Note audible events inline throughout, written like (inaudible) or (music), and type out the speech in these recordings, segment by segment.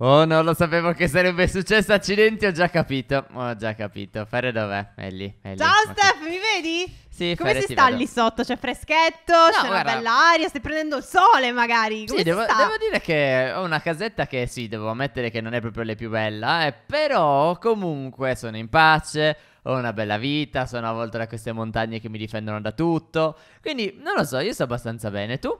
Oh non lo sapevo che sarebbe successo, accidenti, ho già capito. Ho già capito. Fare dov'è? È lì, è lì. Ciao okay. Steph, mi vedi? Sì, Come Fere, si sta vedo. lì sotto? C'è freschetto, no, c'è guarda. una bella aria, stai prendendo il sole magari. Come sì, devo, devo, dire che ho una casetta che sì, devo ammettere che non è proprio la più bella, eh, però comunque sono in pace, ho una bella vita, sono avvolto da queste montagne che mi difendono da tutto. Quindi, non lo so, io sto abbastanza bene. Tu?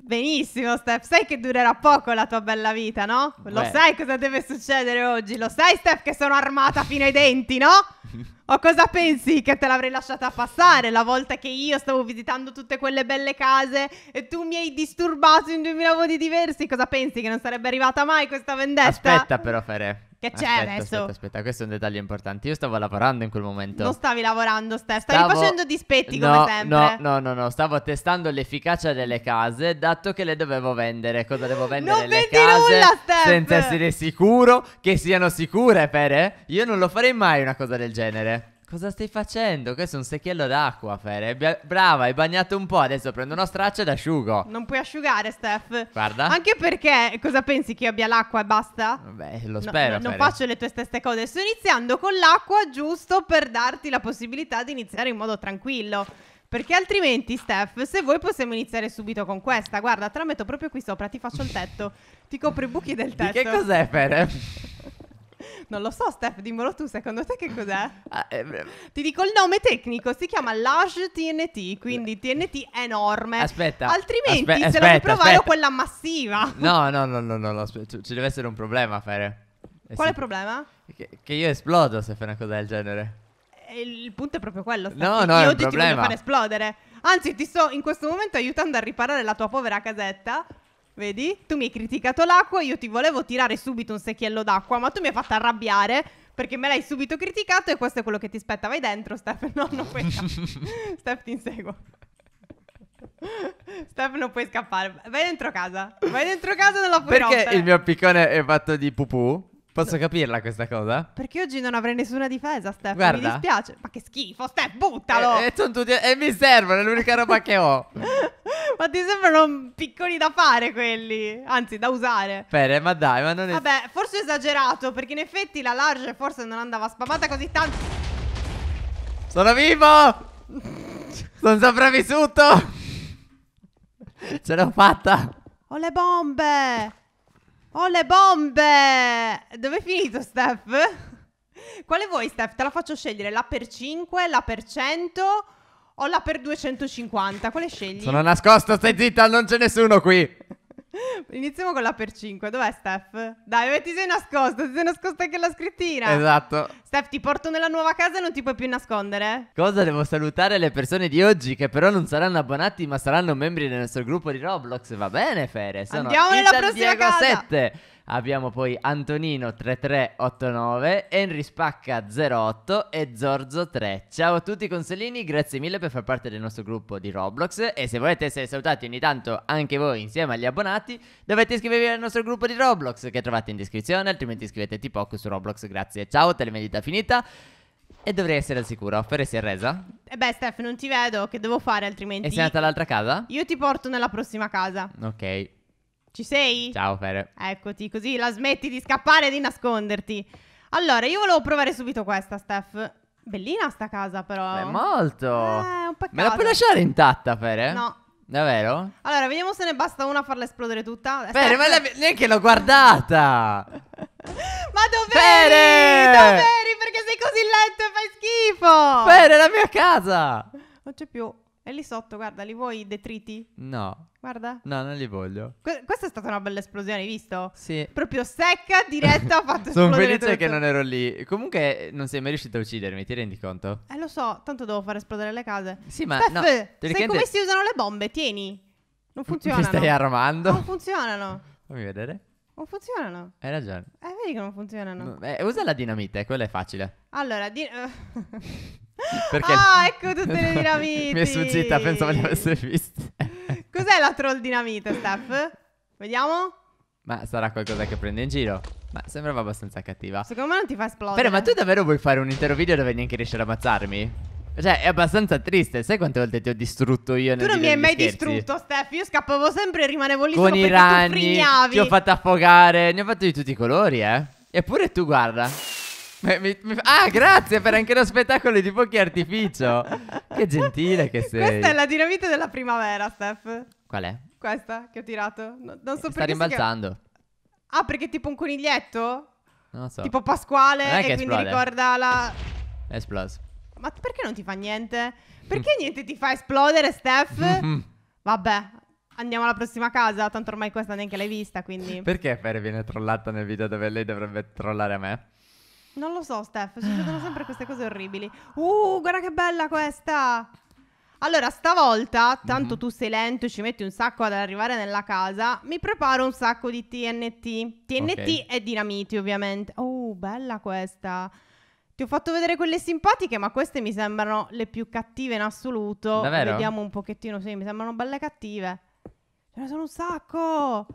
Benissimo, Steph. Sai che durerà poco la tua bella vita, no? Beh. Lo sai cosa deve succedere oggi? Lo sai, Steph, che sono armata fino ai denti, no? (laughs) o cosa pensi che te l'avrei lasciata passare la volta che io stavo visitando tutte quelle belle case e tu mi hai disturbato in duemila modi diversi? Cosa pensi che non sarebbe arrivata mai questa vendetta? Aspetta, però, Fere. Che c'è aspetta, adesso? Aspetta, aspetta, questo è un dettaglio importante. Io stavo lavorando in quel momento. Non stavi lavorando, Ste, stavi stavo... facendo dispetti no, come sempre. No, no, no, no, stavo testando l'efficacia delle case, dato che le dovevo vendere. Cosa devo vendere non le case nulla, Steph. senza essere sicuro che siano sicure, Pere? Io non lo farei mai una cosa del genere. Cosa stai facendo? Questo è un secchiello d'acqua, Fere. brava, hai bagnato un po'. Adesso prendo uno straccio ed asciugo. Non puoi asciugare, Steph. Guarda. Anche perché, cosa pensi che io abbia l'acqua e basta? Beh, lo spero. No, no, non faccio le tue stesse cose. Sto iniziando con l'acqua giusto per darti la possibilità di iniziare in modo tranquillo. Perché altrimenti, Steph, se vuoi possiamo iniziare subito con questa. Guarda, te la metto proprio qui sopra, ti faccio il tetto. (laughs) Ti copro i buchi del tetto. Di che cos'è, Fere? (laughs) (laughs) Non lo so, Steph, dimmelo tu, secondo te che cos'è? (laughs) Ah, eh, ti dico il nome tecnico, si chiama Large TNT, quindi TNT eh. enorme. Aspetta. Altrimenti aspe- se la devi provare aspetta. quella massiva. (laughs) No, no, no, no, no, no aspe- ci deve essere un problema, fare. Eh, Quale sì. problema? Che, che io esplodo se fai una cosa del genere eh, il punto è proprio quello. Stati. No, no, io è oggi ti voglio far esplodere. Anzi, ti sto in questo momento aiutando a riparare la tua povera casetta Vedi? Tu mi hai criticato l'acqua, io ti volevo tirare subito un secchiello d'acqua, ma tu mi hai fatto arrabbiare perché me l'hai subito criticato e questo è quello che ti aspetta. Vai dentro, Steph. No, non puoi scappare. (laughs) Steph ti inseguo. (laughs) Steph non puoi scappare. Vai dentro casa. Vai dentro casa nella puoi Perché rompere. il mio piccone è fatto di pupù? Posso capirla questa cosa? Perché oggi non avrei nessuna difesa, Steph. Guarda. Mi dispiace. Ma che schifo, Steph, buttalo! E, eh, e, eh, tutti, e eh, mi servono, è l'unica roba che ho. (laughs) ma ti sembrano piccoli da fare quelli, anzi da usare. Bene, ma dai, ma non è... Vabbè, forse ho esagerato, perché in effetti la large forse non andava spamata così tanto. Sono vivo! Sono sopravvissuto! Ce l'ho fatta! Ho le bombe! Ho le bombe! Dove è finito, Steph? Quale vuoi, Steph? Te la faccio scegliere, la per 5, la per 100... Ho la per 250. Quale scegli? Sono nascosto, stai zitta, non c'è nessuno qui. (laughs) Iniziamo con la per 5. Dov'è Steph? Dai, ti sei nascosto, ti sei nascosta anche la scrittina. Esatto. Steph, ti porto nella nuova casa e non ti puoi più nascondere. Cosa devo salutare le persone di oggi che però non saranno abbonati, ma saranno membri del nostro gruppo di Roblox. Va bene, Fere. Sono Andiamo nella prossima Diego casa. 7. Abbiamo poi Antonino3389, Henry Spacca08 e Zorzo3. Ciao a tutti consolini, grazie mille per far parte del nostro gruppo di Roblox e se volete essere salutati ogni tanto anche voi insieme agli abbonati dovete iscrivervi al nostro gruppo di Roblox che trovate in descrizione, altrimenti iscrivetevi poco su Roblox, grazie. Ciao, telemedita finita. E dovrei essere al sicuro. Fere si è resa? Eh beh, Steph, non ti vedo. Che devo fare altrimenti? E sei andata all'altra casa? Io ti porto nella prossima casa. Ok. Ci sei? Ciao Fere. Eccoti, così la smetti di scappare e di nasconderti. Allora, io volevo provare subito questa, Steph. Bellina sta casa, però. È molto. Eh, un peccato. Me la puoi lasciare intatta, Fere? No. Davvero? Allora, vediamo se ne basta una a farla esplodere tutta. Fere, Steph... ma la... neanche l'ho guardata. (laughs) ma dov'eri? Fere! eri? Perché sei così lento e fai schifo. Fere, è la mia casa. Non c'è più. E lì sotto, guarda, li vuoi i detriti? No. Guarda. No, non li voglio. Que- questa è stata una bella esplosione, hai visto? Sì. Proprio secca, diretta, ha (laughs) fatto Sono felice che non ero lì. Comunque non sei mai riuscito a uccidermi, ti rendi conto? Eh, lo so, tanto devo far esplodere le case. Sì, ma Steph, no, teoricamente... come si usano le bombe, tieni. Non funzionano. Mi stai armando? Non funzionano. Fammi vedere. Non funzionano. Hai ragione. Eh, vedi che non funzionano. No, eh, usa la dinamite, quella è facile. Allora, di... (laughs) (laughs) Perché ah, (laughs) ecco tutte le dinamite. mi è sfuggita, pensavo di avesse viste. (laughs) Cos'è la troll dinamite, Steph? Vediamo. Ma sarà qualcosa che prende in giro? Ma sembrava abbastanza cattiva. Secondo me non ti fa esplodere. Però, ma tu davvero vuoi fare un intero video dove neanche riesci ad ammazzarmi? Cioè, è abbastanza triste. Sai quante volte ti ho distrutto io? nel Tu non mi hai mai scherzi? distrutto, Steph. Io scappavo sempre e rimanevo lì con i ragni. Ti ho fatto affogare. Ne ho fatto di tutti i colori, eh. Eppure tu, guarda. Ah, grazie per anche lo spettacolo di pochi artificio. (laughs) Che gentile che sei. Questa è la dinamite della primavera, Steph. Qual è? Questa che ho tirato. No, non so Sta perché. Sta rimbalzando. Ah, perché è tipo un coniglietto? Non lo so. Tipo Pasquale e quindi ricorda la. esploso. Ma perché non ti fa niente? Perché niente ti fa esplodere, Steph? (laughs) Vabbè, Andiamo alla prossima casa, tanto ormai questa neanche l'hai vista, quindi... Perché Fer viene trollata nel video dove lei dovrebbe trollare me? Non lo so, Steph, ci (sighs) sono sempre queste cose orribili. Uh, guarda che bella questa! Allora, stavolta, mhm. tanto mm-hmm. tu sei lento e ci metti un sacco ad arrivare nella casa, mi preparo un sacco di TNT. TNT okay. e dinamiti, ovviamente. Oh, bella questa. Ti ho fatto vedere quelle simpatiche, ma queste mi sembrano le più cattive in assoluto. Davvero? Vediamo un pochettino, sì, mi sembrano belle cattive. Ce ne sono un sacco.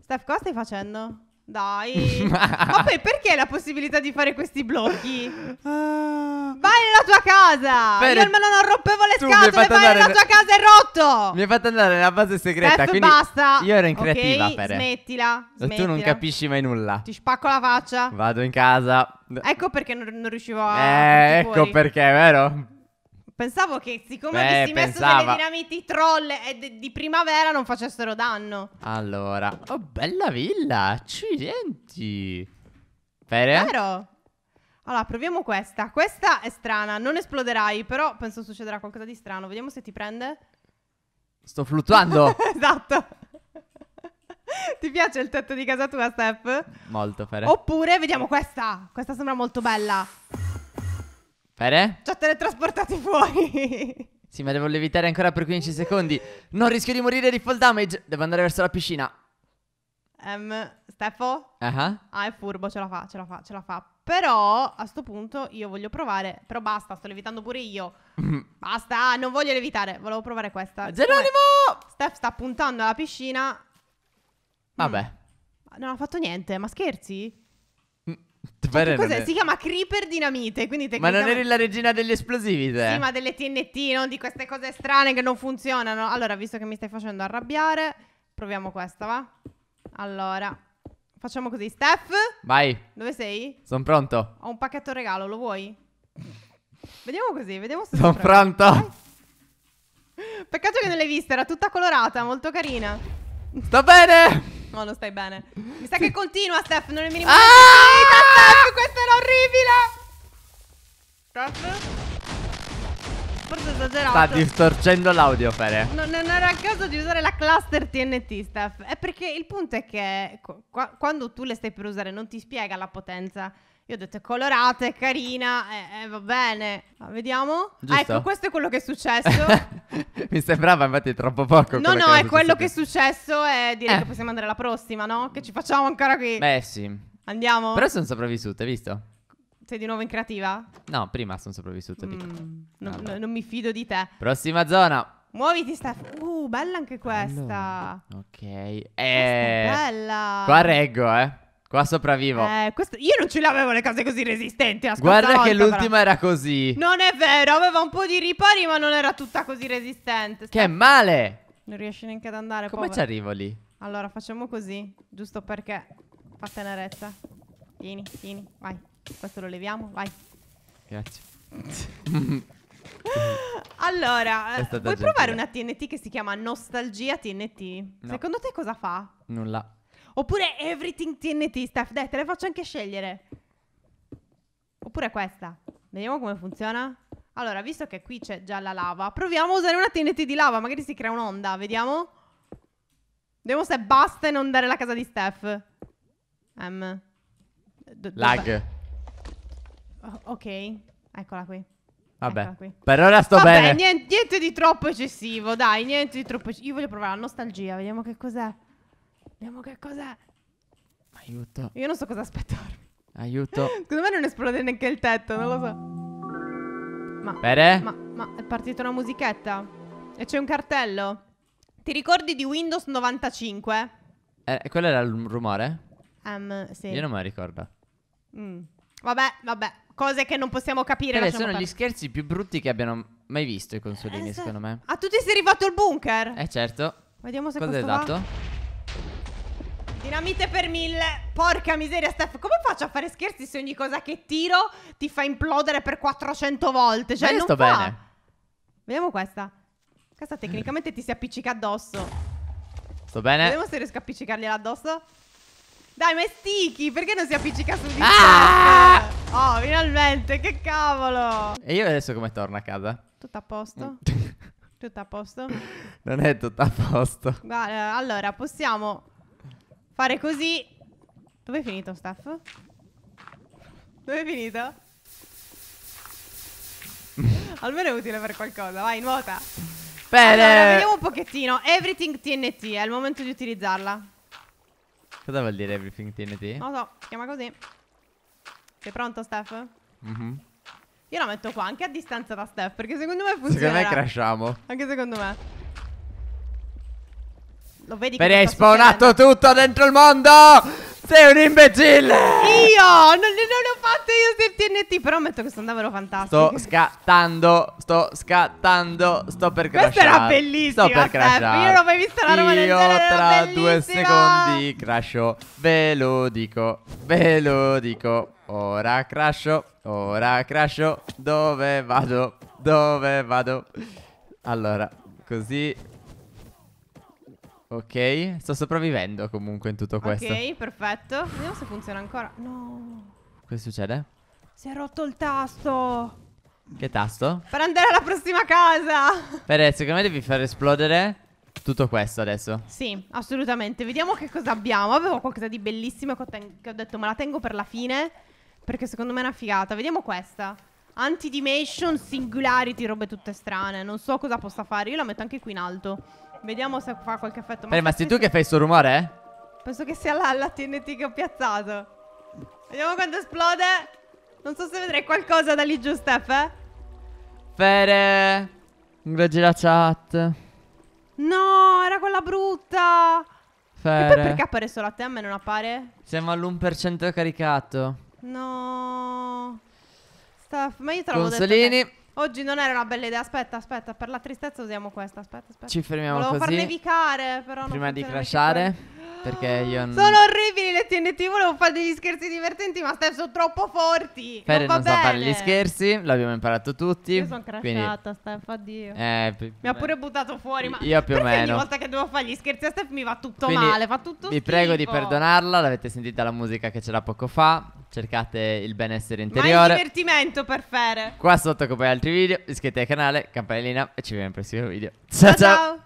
Steph, cosa stai facendo? Dai. (laughs) Ma poi perché la possibilità di fare questi blocchi? Ah. Vai nella tua casa! Bene. Io almeno non rompevo le tu scatole, vai andare... nella tua casa è rotto! Mi hai fatto andare nella base segreta, Quindi basta. io ero in creativa, okay, Pere. smettila, smettila. Tu non capisci mai nulla. Ti spacco la faccia. Vado in casa. Ecco perché non, non riuscivo a... Eh, ecco fuori. perché, vero? Pensavo che siccome Beh, avessi pensava. messo delle dinamiti troll e de- di primavera non facessero danno. Allora, oh bella villa, accidenti. Fere? Vero? Allora, proviamo questa. Questa è strana, non esploderai, però penso succederà qualcosa di strano. Vediamo se ti prende. Sto fluttuando. (laughs) esatto. (laughs) ti piace il tetto di casa tua, Steph? Molto, Fere. Oppure, vediamo questa. Questa sembra molto bella. Fede? Eh? Ci ha teletrasportati fuori. (laughs) Sì, ma devo levitare ancora per 15 secondi. Non rischio di morire di fall damage. Devo andare verso la piscina. Um, Steffo? Uh -huh. Ah, è furbo, ce la fa, ce la fa, ce la fa. Però a sto punto io voglio provare. Però basta, sto levitando pure io. Mm-hmm. basta, ah, non voglio levitare. Volevo provare questa. Geronimo! Steph sta puntando alla piscina. Vabbè. Mm. Non ha fatto niente, ma scherzi? Cioè, cos'è? Si chiama Creeper Dinamite. Quindi Tecnicamente... Ma non eri la regina degli esplosivi, te? Sì, ma delle TNT, non di queste cose strane che non funzionano. Allora, visto che mi stai facendo arrabbiare, proviamo questa, va? Allora, facciamo così. Steph? Vai. Dove sei? Sono pronto. Ho un pacchetto regalo, lo vuoi? vediamo così, vediamo se... Sono pronto. Peccato che non l'hai vista, era tutta colorata, molto carina. Sta bene! No, non stai bene. Mi sa che continua, Steph. Non è minimo. Ah! Steph, questo era orribile. Steph? Forse esagerato. Sta distorcendo l'audio, Fere. No, non era il caso di usare la cluster TNT, Steph. È eh, perché il punto è che qua, quando tu le stai per usare non ti spiega la potenza io ho detto è colorata, è carina, eh, eh, va bene. Ma vediamo. Ah, ecco, Giusto. ecco, questo è quello che è successo. (laughs) Mi sembrava infatti troppo poco. No, no, è quello che è successo e direi eh. che possiamo andare alla prossima, no? Che ci facciamo ancora qui. Beh, sì. Andiamo. Però sono sopravvissuta, hai visto? Sei di nuovo in creativa? No, prima sono sopravvissuta. Mm, no, no, no. non mi fido di te. Prossima zona. Muoviti, Steph. Uh, bella anche questa. Allora, ok. Eh, questa è eh, bella. Qua reggo, eh. Qua sopravvivo. Eh, questo... Io non ce l'avevo le case così resistenti. La Guarda volta, che l'ultima era così. Non è vero, aveva un po' di ripari, ma non era tutta così resistente. Sta... Che male! Non riesci neanche ad andare. Come povero. ci arrivo lì? Allora, facciamo così, giusto perché. Fa tenerezza. Vieni, vieni, vai. Questo lo leviamo, vai. Grazie. (laughs) allora, vuoi gentile. provare una TNT che si chiama Nostalgia TNT? No. Secondo te cosa fa? Nulla. Oppure Everything TNT, Steph, dai, te le faccio anche scegliere. Oppure questa. Vediamo come funziona. Allora, visto che qui c'è già la lava, proviamo a usare una TNT di lava, magari si crea un'onda, vediamo. Vediamo se basta e non dare la casa di Steph. Um. Do Lag. Oh, ok, eccola qui. Vabbè, eccola qui. per ora sto Vabbè, bene. Niente, niente, di troppo eccessivo, dai, niente di troppo eccessivo. Io voglio provare la nostalgia, vediamo che cos'è. Vediamo che cos'è. Aiuto. Io non so cosa aspettarmi. Aiuto. (laughs) Secondo me non esplode neanche il tetto, non lo so. Ma, Bene? Ma, ma è partita una musichetta? E c'è un cartello. Ti ricordi di Windows 95? Eh, quello era il rumore? Um, sì. Io non me lo ricordo. Mm. Vabbè, vabbè. Cose che non possiamo capire. Beh, sono per... gli scherzi più brutti che abbiano mai visto i consolini, eh, se... secondo me. A ah, tutti si è rifatto il bunker? Eh, certo. Vediamo se Cosa questo è dato? Va? Dinamite per mille. Porca miseria, Steph. Come faccio a fare scherzi se ogni cosa che tiro ti fa implodere per 400 volte? Cioè, Ma non sto fa. bene. Vediamo questa. Questa tecnicamente ti si appiccica addosso. Sto bene. Vediamo se riesco a appiccicargliela addosso. Dai, ma è sticky, perché non si appiccica su di ah! Oh, finalmente, che cavolo! E io adesso come torno a casa? Tutto a posto? (laughs) tutto a posto? Non è tutto a posto. Guarda, eh, allora, possiamo Fare così Dove è finito Staff? Dove è finito? (laughs) Almeno è utile per qualcosa Vai nuota Bene allora, vediamo un pochettino Everything TNT È il momento di utilizzarla Cosa vuol dire Everything TNT? Non lo so si Chiama così Sei pronto Staff? Mhm Io la metto qua Anche a distanza da Steph, Perché secondo me funziona Secondo me crashiamo Anche secondo me lo vedi che... hai spawnato tutto dentro il mondo! Sei un imbecille! Io! Non, non le ho fatte io del TNT, però ammetto che sono davvero fantastico. Sto scattando, sto scattando, sto per crashare. Questa era bellissima, Sto per crashare. Io non ho mai visto la roba io del genere, Io tra due secondi crasho, ve lo dico, ve lo dico. Ora crasho, ora crasho, dove vado, dove vado? Allora, così Ok, sto sopravvivendo comunque in tutto questo. Ok, perfetto. Vediamo se funziona ancora. No. Cosa succede? Si è rotto il tasto. Che tasto? Per andare alla prossima casa. Bene, secondo me devi far esplodere tutto questo adesso. Sì, assolutamente. Vediamo che cosa abbiamo. Avevo qualcosa di bellissimo che ho, detto, ma la tengo per la fine. Perché secondo me è una figata. Vediamo questa. Anti-dimension, singularity, robe tutte strane. Non so cosa possa fare. Io la metto anche qui in alto. Vediamo se fa qualche effetto. Ma, eh, ma sei tu che fai sto rumore, eh? Penso che sia là la TNT che ho piazzato. Vediamo quando esplode. Non so se vedrai qualcosa da lì giù, Steph, eh? Fere. Ingaggi la chat. No, era quella brutta. Fere. E poi perché appare solo a te, a me non appare? Siamo all'1% caricato. No. Steph, ma io te l'avevo detto. Consolini. Oggi non era una bella idea. Aspetta, aspetta, per la tristezza usiamo questa. Aspetta, aspetta. Ci fermiamo Volevo così. far nevicare, però Prima non di crashare. Perché ah, io non... Sono orribili le TNT, volevo fare degli scherzi divertenti, ma Steph sono troppo forti. Ferre non, non sa fare gli scherzi, l'abbiamo imparato tutti. Io sono crashata, quindi... Steph, addio. Eh, mi ha pure buttato fuori, ma io più o meno. ogni volta che devo fare gli scherzi a Steph mi va tutto quindi male, fa tutto Vi prego di perdonarla, l'avete sentita la musica che c'era poco fa. Cercate il benessere interiore. Ma il divertimento per Fere. Qua sotto come altri video, iscrivetevi al canale, campanellina e ci vediamo nel prossimo video. ciao. ciao. ciao.